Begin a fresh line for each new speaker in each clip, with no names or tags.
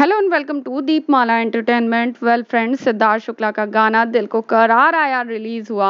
hello and welcome to Deepmala entertainment well friend Siddharth Shukla का गाना दिल को करार आया रिलीज़ हुआ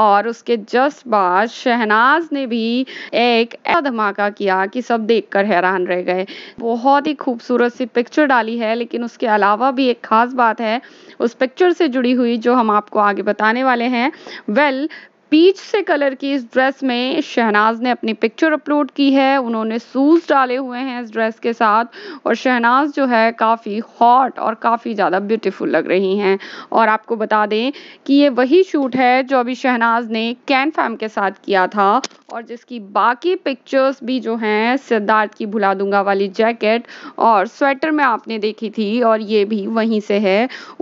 और उसके जस्ट बाद शहनाज ने भी एक ऐसा धमाका किया कि सब देखकर हैरान रह गए बहुत ही खूबसूरत सी पिक्चर डाली है लेकिन उसके अलावा भी एक ख़ास बात है उस पिक्चर से जुड़ी हुई जो हम आपको आगे बताने वाले हैं वेल पीच से कलर की इस ड्रेस में शहनाज ने अपनी पिक्चर अपलोड की है उन्होंने सूज डाले हुए हैं इस ड्रेस के साथ और शहनाज जो है काफ़ी हॉट और काफ़ी ज़्यादा ब्यूटीफुल लग रही हैं और आपको बता दें कि ये वही शूट है जो अभी शहनाज ने कैन फैम के साथ किया था और जिसकी बाकी पिक्चर्स भी जो हैं सिद्धार्थ की भुला दूंगा वाली जैकेट और स्वेटर में आपने देखी थी और ये भी वहीं से है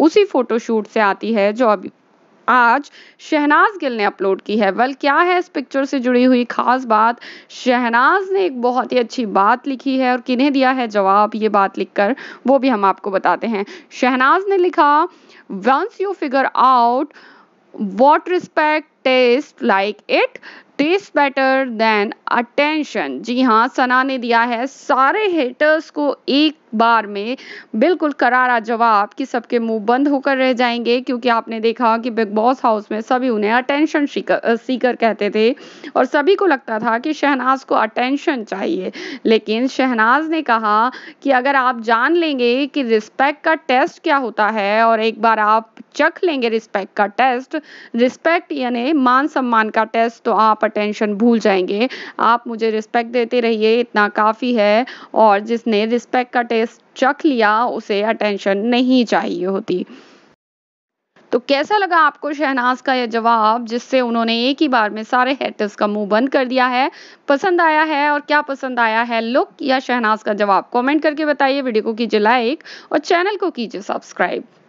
उसी फोटोशूट से आती है जो अभी आज शहनाज गिल ने अपलोड की है वेल क्या है इस पिक्चर से जुड़ी हुई खास बात शहनाज ने एक बहुत ही अच्छी बात लिखी है और किन्हें दिया है जवाब ये बात लिखकर वो भी हम आपको बताते हैं शहनाज ने लिखा once you figure out what respect taste like it taste better than attention जी हाँ सना ने दिया है सारे हेटर्स को एक बार में बिल्कुल करारा जवाब कि सबके मुंह बंद होकर रह जाएंगे क्योंकि आपने देखा कि बिग बॉस हाउस में सभी उन्हें अटेंशन सीकर कहते थे और सभी को लगता था कि शहनाज को अटेंशन चाहिए लेकिन शहनाज ने कहा कि अगर आप जान लेंगे कि रिस्पेक्ट का टेस्ट क्या होता है और एक बार आप चख लेंगे रिस्पेक्ट का टेस्ट रिस्पेक्ट यानी मान सम्मान का टेस्ट तो आप अटेंशन भूल जाएंगे आप मुझे रिस्पेक्ट देते रहिए इतना काफ़ी है और जिसने रिस्पेक्ट का टेस्ट चख लिया उसे अटेंशन नहीं चाहिए होती तो कैसा लगा आपको शहनाज का यह जवाब जिससे उन्होंने एक ही बार में सारे हेटर्स का मुंह बंद कर दिया है पसंद आया है और क्या पसंद आया है लुक या शहनाज का जवाब कमेंट करके बताइए वीडियो को कीजिए लाइक और चैनल को कीजिए सब्सक्राइब